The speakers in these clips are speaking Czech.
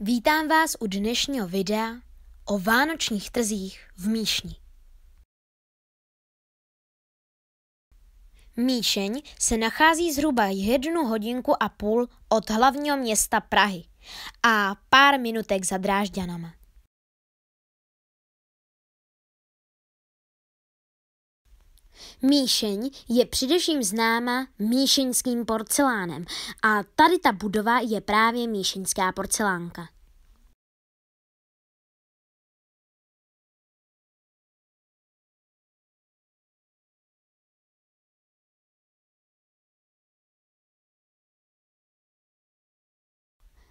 Vítám vás u dnešního videa o vánočních trzích v Míšni. Míšeň se nachází zhruba jednu hodinku a půl od hlavního města Prahy a pár minutek za Drážďanama. Míšeň je především známa míšeňským porcelánem a tady ta budova je právě míšeňská porcelánka.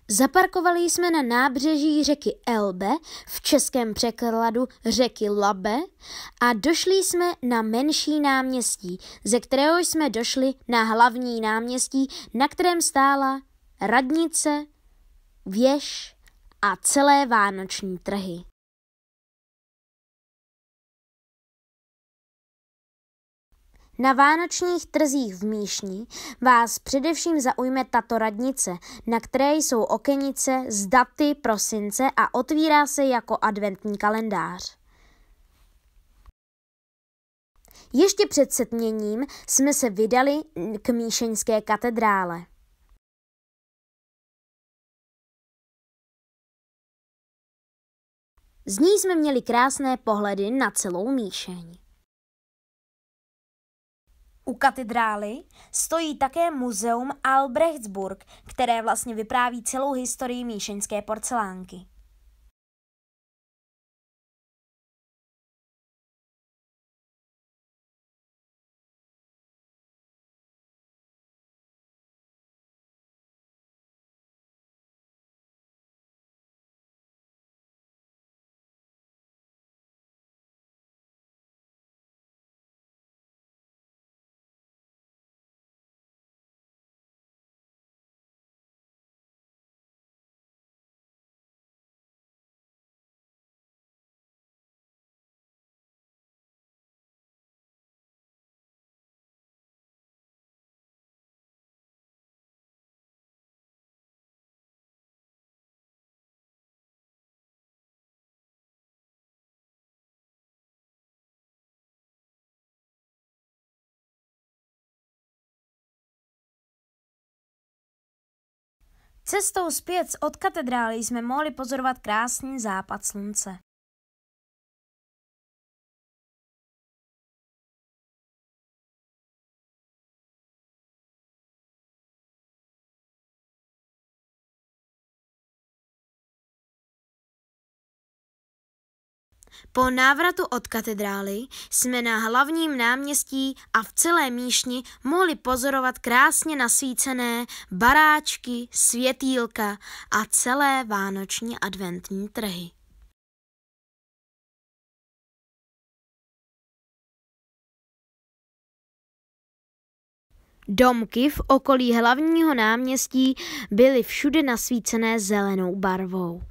Zaparkovali jsme na nábřeží řeky Elbe, v českém překladu řeky Labe, a došli jsme na menší náměstí, ze kterého jsme došli na hlavní náměstí, na kterém stála radnice, věž a celé vánoční trhy. Na vánočních trzích v Míšni vás především zaujme tato radnice, na které jsou okenice z daty prosince a otvírá se jako adventní kalendář. Ještě před setměním jsme se vydali k Míšeňské katedrále. Z ní jsme měli krásné pohledy na celou Míšeň. U katedrály stojí také muzeum Albrechtsburg, které vlastně vypráví celou historii míšeňské porcelánky. Cestou zpět od katedrály jsme mohli pozorovat krásný západ slunce. Po návratu od katedrály jsme na hlavním náměstí a v celé míšni mohli pozorovat krásně nasvícené baráčky, světýlka a celé vánoční adventní trhy. Domky v okolí hlavního náměstí byly všude nasvícené zelenou barvou.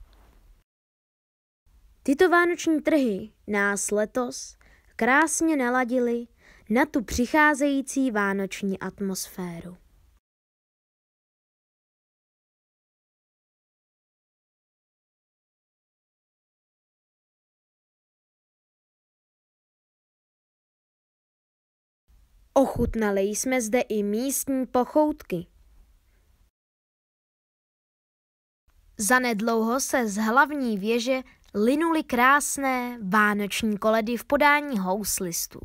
Tyto vánoční trhy nás letos krásně naladily na tu přicházející vánoční atmosféru. Ochutnali jsme zde i místní pochoutky. Zanedlouho se z hlavní věže linuly krásné vánoční koledy v podání houslistů.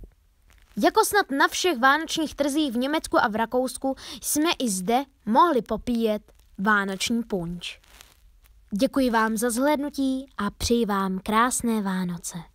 Jako snad na všech vánočních trzích v Německu a v Rakousku jsme i zde mohli popíjet vánoční punč. Děkuji vám za zhlédnutí a přeji vám krásné Vánoce.